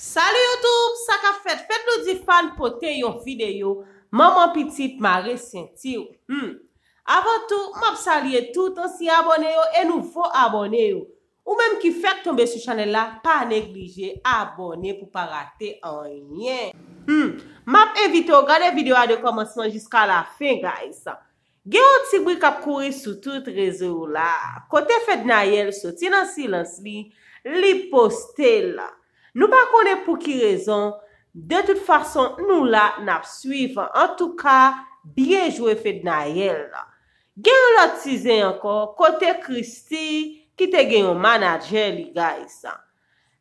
Salye Youtube, sa ka fet fet nou di fan pote yon videyo, maman pitit hmm. ma resinti yo. Avantou, map salye toutansi abone yo enouvo abone yo. Ou menm ki fet tombe sou chanel la, pa neglije abone pou pa rate anyen. Hmm. Map evite ou gade videyo a de komansman jiska la fin guys. Geyo tsi bwi kap kouri sou tout reze yo la. Kote fet nayel, soti nan silans li, li poste la. Nou pa konen pou ki rezon, de tout fason nou la nap suivan. En tout ka, biyejwe fed na yel la. Gen l'atize anko, kote Kristi kite gen yon manajer li ga yisa.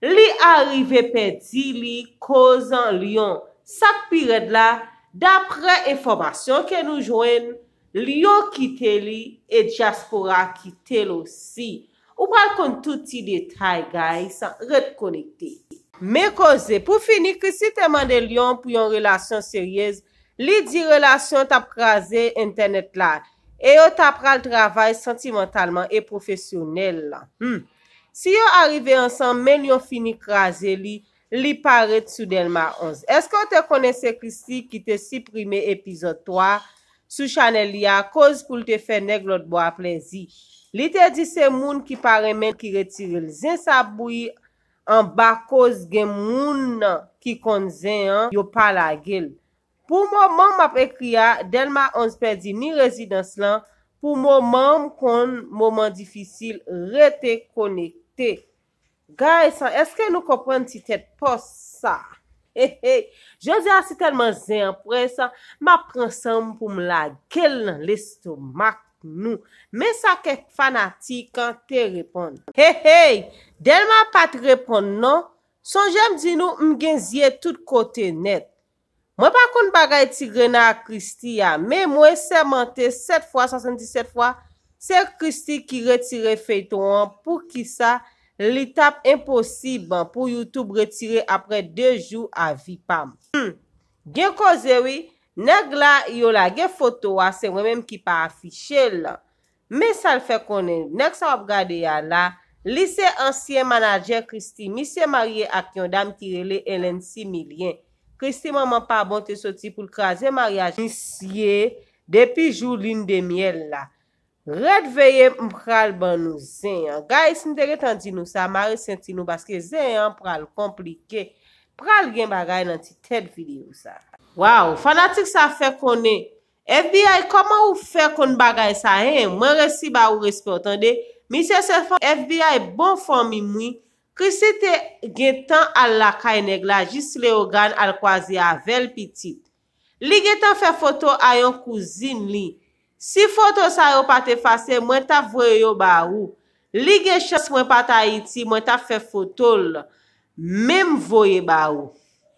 Li arive pedi li, kozan li yon. Sak piret la, dapre informasyon ke nou jwen, li yon kite li, e diaspora kite l osi. Ou pa kon tout ti detay ga yisa, ret konekte. Me koze, pou fini ki si te mande lyon pou yon relasyon seryez, li di relasyon tap raze internet la, e yo tap pral travay sentimentalman e profesyonel. Hmm. Si yo arrive ansan, men yon fini kaze li, li pare tsoudelman onze. Esko te kone se krisi ki te siprime epizot 3, sou chanel li a koz pou te fene glotbo aplezi. Li te di se moun ki pare men ki retirel zin sa bouye, An bakoz gen moun nan ki kon zeyan, yo pala gel. Pou mou moun map ekriya, den ma 11 perdi ni rezidans lan, pou mou moun kon mou moun difisil rete konekte. Gaysan, eske nou kopren ti tet pos sa? Je zi asitelman zeyan prensan, ma pransan pou mou la gel nan listo mak. Nou, men sa ke fanati kan te repon. Hey, hey, delman pa te repon nou, son jem di nou mgen zye tout kote net. Mwen pa kon bagay ti grena a Kristi ya, men mwen semente 7 fwa, 77 fwa, se Kristi ki retire fey to an pou ki sa litape imposiban pou YouTube retire apre 2 jou avi pam. Hmm, gen koze wey? Neg la, yo la ge foto wa, se wè menm ki pa afiche la. Me sal fe konen, nek sa wap gade ya la, lise ansye manajer Kristi, misye marye ak yon dam tirele elen si milyen. Kristi manman pa bonte soti pou lkaze marye ansye depi joulin de miel la. Red veye mpral ban nou zeyan. Gaye sin dege tan di nou sa, marye senti nou baske zeyan pral komplike. Pral gen bagay nan ti ted vide ou sa. Waw, fanatik sa fè konè. FBI, koman ou fè kon bagay sa? Mwen resi ba ou respertande. Mwen se se fè, FBI, bon fò mi mwi, ki se te gen tan al lakay negla, jis le ogan al kwazi avel pitit. Li gen tan fè foto a yon kouzin li. Si foto sa yo patè fase, mwen ta vwe yo ba ou. Li gen chè se mwen patè Haiti, mwen ta fè foto lò. Mèm vwe yo ba ou.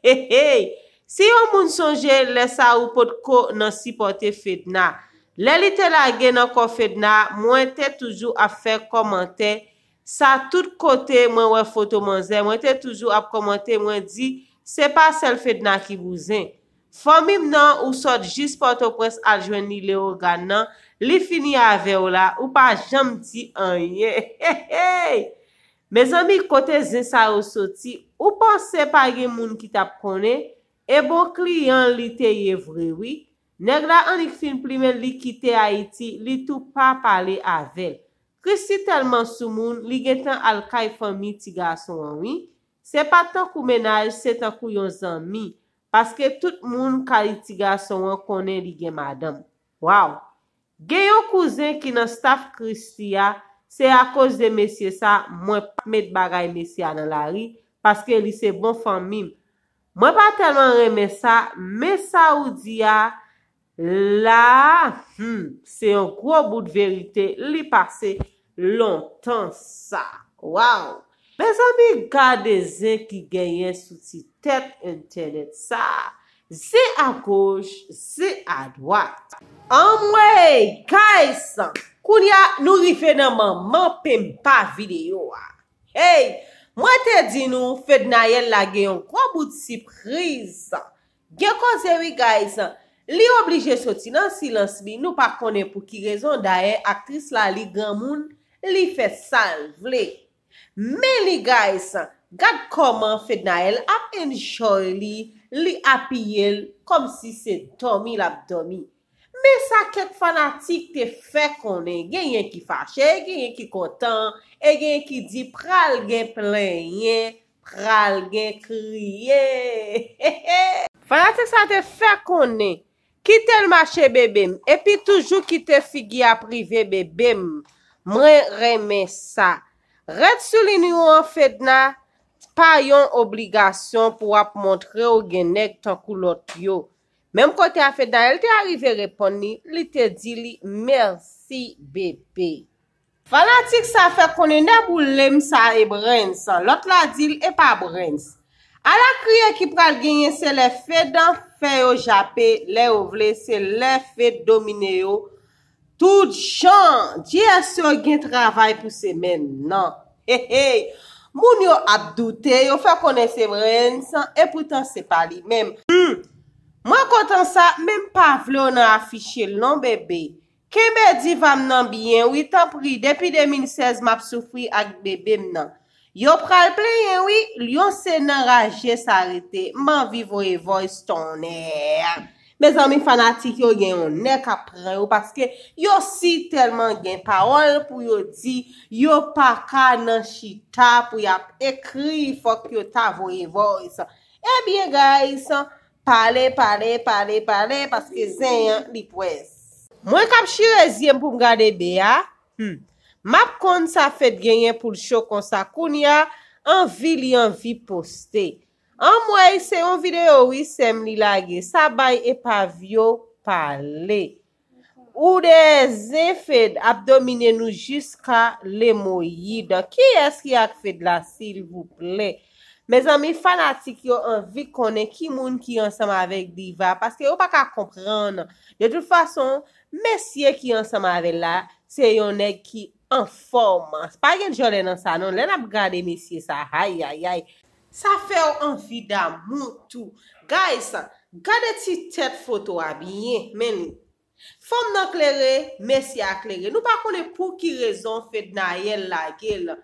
He hei. Se yo moun sonje le sa ou pot ko nan sipote fedna, le lite la gen nan kon fedna, mwen te toujou ap fè komante, sa tout kote mwen wè fotomanze, mwen te toujou ap komante, mwen di, se pa sel fedna ki bouzen. Fomim nan ou sot jis poto pwes adjwen ni le ogan nan, li fini ave o la, ou pa jam ti anye. Me zan mi kote ze sa ou soti, ou pa se pa gen moun ki tap konen, E bon kli yon li te ye vrewi, neg la anik fin plimen li kite Haiti, li tou pa pale avel. Kristi telman sou moun, li gen tan alkay fomi tiga son woy. Se pa tan kou menaj, se tan kou yon zanmi, paske tout moun kari tiga son woy konen li gen madam. Waw! Gen yon kouzen ki nan staf Kristi ya, se akos de mesye sa, mwen pa met bagay mesye anan la ri, paske li se bon fomim. Mwen pa telman reme sa, me sa ou di ya, la, hmm, se yon kwo bout verite li pase lontan sa. Waw, men sa mi gade zen ki genyen sou ti tet internet sa. Se a kouj, se a dwat. An mwen, kaj san, koun ya nou vi fè nanman manpèm pa videyo a. Hey! Mwen te di nou, Fed Nael la gen yon kwa bout sipriza. Gen kon zewi guys, li oblije soti nan silans mi, nou pa kone pou ki rezon da e, aktris la li gen moun, li fe sal vle. Men li guys, gad koman Fed Nael ap enjol li, li api el kom si se tomi la bdomi. Mè sa ket fanatik te fe konen, gen yon ki fache, gen yon ki kontan, gen yon ki di pral gen plenye, pral gen kriye. Fanatik sa te fe konen, kite lmache bebe m, epi toujou kite figi aprive bebe m, mre reme sa. Ret soli nou an fedna, pa yon obligasyon pou ap montre ou genek ton koulot yo. Mem kote a fedan, el te arrive repon ni, li te di li, mersi, bebe. Fala ti k sa fe konen e boulem sa e brensan, lot la di li e pa brens. Ala kriye ki pral genye se le fe dan fe yo jape, le yo vle se le fe domine yo. Tout chan, diye asyo gen travay pou se men nan. Moun yo ap doute, yo fe konen se brensan, e poutan se pa li men. Mwen kontan sa, mwen pa vlou nan afishe loun bebe. Kenbe divan nan biyen witen pri depi 2016 map soufwi ak bebe mnen. Yo pralple yen witen, lyon se nan raje sa rete. Mwen vi voye voye stonè. Mezan mi fanatik yo gen yon nek apre yo. Paske yo si telman gen parol pou yo di. Yo pa ka nan chita pou yo ap ekri fok yo ta voye voye san. Eh Ebyen ga yi san. Pare, pare, pare, pare, paske zen yon li pwes. Mwen kap chi rezyen pou m gade be ya? Hmm. Map kon sa fet genyen pou l chokon sa koun ya, anvi li anvi poste. An mwen se yon videyo wisem li la ge, sa bay e pavyo pale. Ou de zen fed abdomine nou jiska le mou yida. Ki eski ak fed la sil vou plek? Me zanmi fanatik yo anvi konen ki moun ki yon seman vek diva. Paske yo baka konkran nan. De non. tout fason, mesye ki yon seman vek la, se yon nek ki anforman. Se pa yon jone nan sa nan, len ap gade mesye sa. Sa fè yo anvi da moun tou. Gays, gade ti tet foto a binyen men. Fom nan kleren, mesye a kleren. Nou bako ne pou ki rezon fet nan yon la gelan.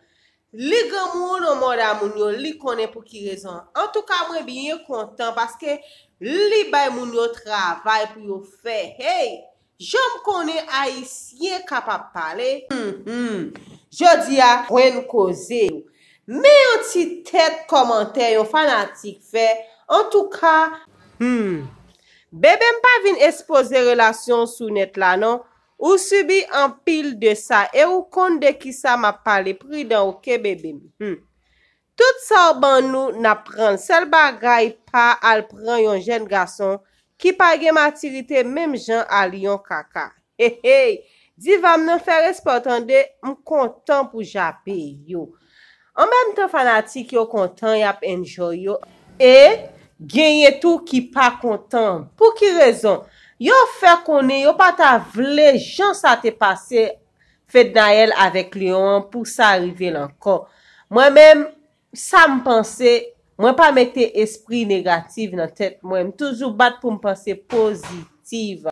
Li genmou nou moda moun yo, li konen pou ki rezon. En tou ka mwen biye kontan, paske li bay moun yo travay pou yo fe. Hey, jom konen a yisye kapap pale. Hmm, hmm, jodi ya, kwen nou koze. Me yon ti tet komentè, yon fanatik fe. En tou ka, hmm, bebe mpa vin espose relasyon sou net la, non? Ou subi an pil de sa, e ou konde ki sa ma pale pri dan ouke bebe mi. Hmm. Tout sa ou ban nou na pran, sel bagay pa al pran yon jen gason, ki pa gen matirite menm jan al yon kaka. He he, di vam nan fere sportande, m kontan pou japer yo. An menm tan fanatik yo kontan yap enjoyo, e genye tou ki pa kontan pou ki rezon. Yo fè konè, yo pa ta vle, jans sa te pase fèt na el avèk lion pou sa arrive lankon. Mwen mèm, sa mpense, mwen pa mette espri negatif nan tèt, mwen mtoujou bat pou mpense pozitiv.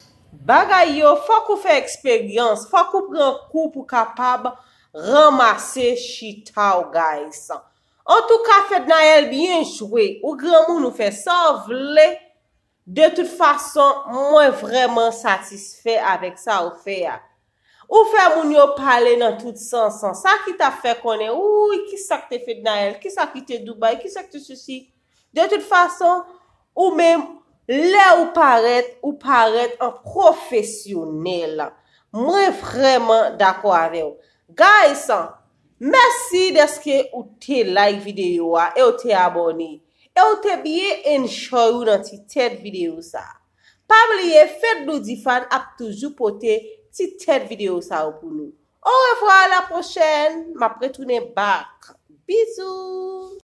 Bagay yo, fòk ou fè eksperyans, fòk ou pran koup ou kapab ramase chita ou gay san. An tou ka fèt na el byen chwe, ou gran moun ou fè sa vle, De tout fason, mwen vremen satisfè avèk sa ou fè ya. Ou fè moun yo pale nan tout sensan. Sa ki ta fè konè? Ou, ki sa ki te fèd nan el? Ki sa ki te duba? Ki sa ki te sosi? De tout fason, ou mèm, lè ou paret, ou paret an profesyonel. Mwen vremen dako avè. Guys, mersi deske ou te like videyo a, e ou te aboni. E ou te biye enjou ou nan ti tèd videyo sa. Pam liye, fèd nou di fan ap toujou pote ti tèd videyo sa ou pou nou. Ou evwa la prochen, ma pretounen bak. Bizou!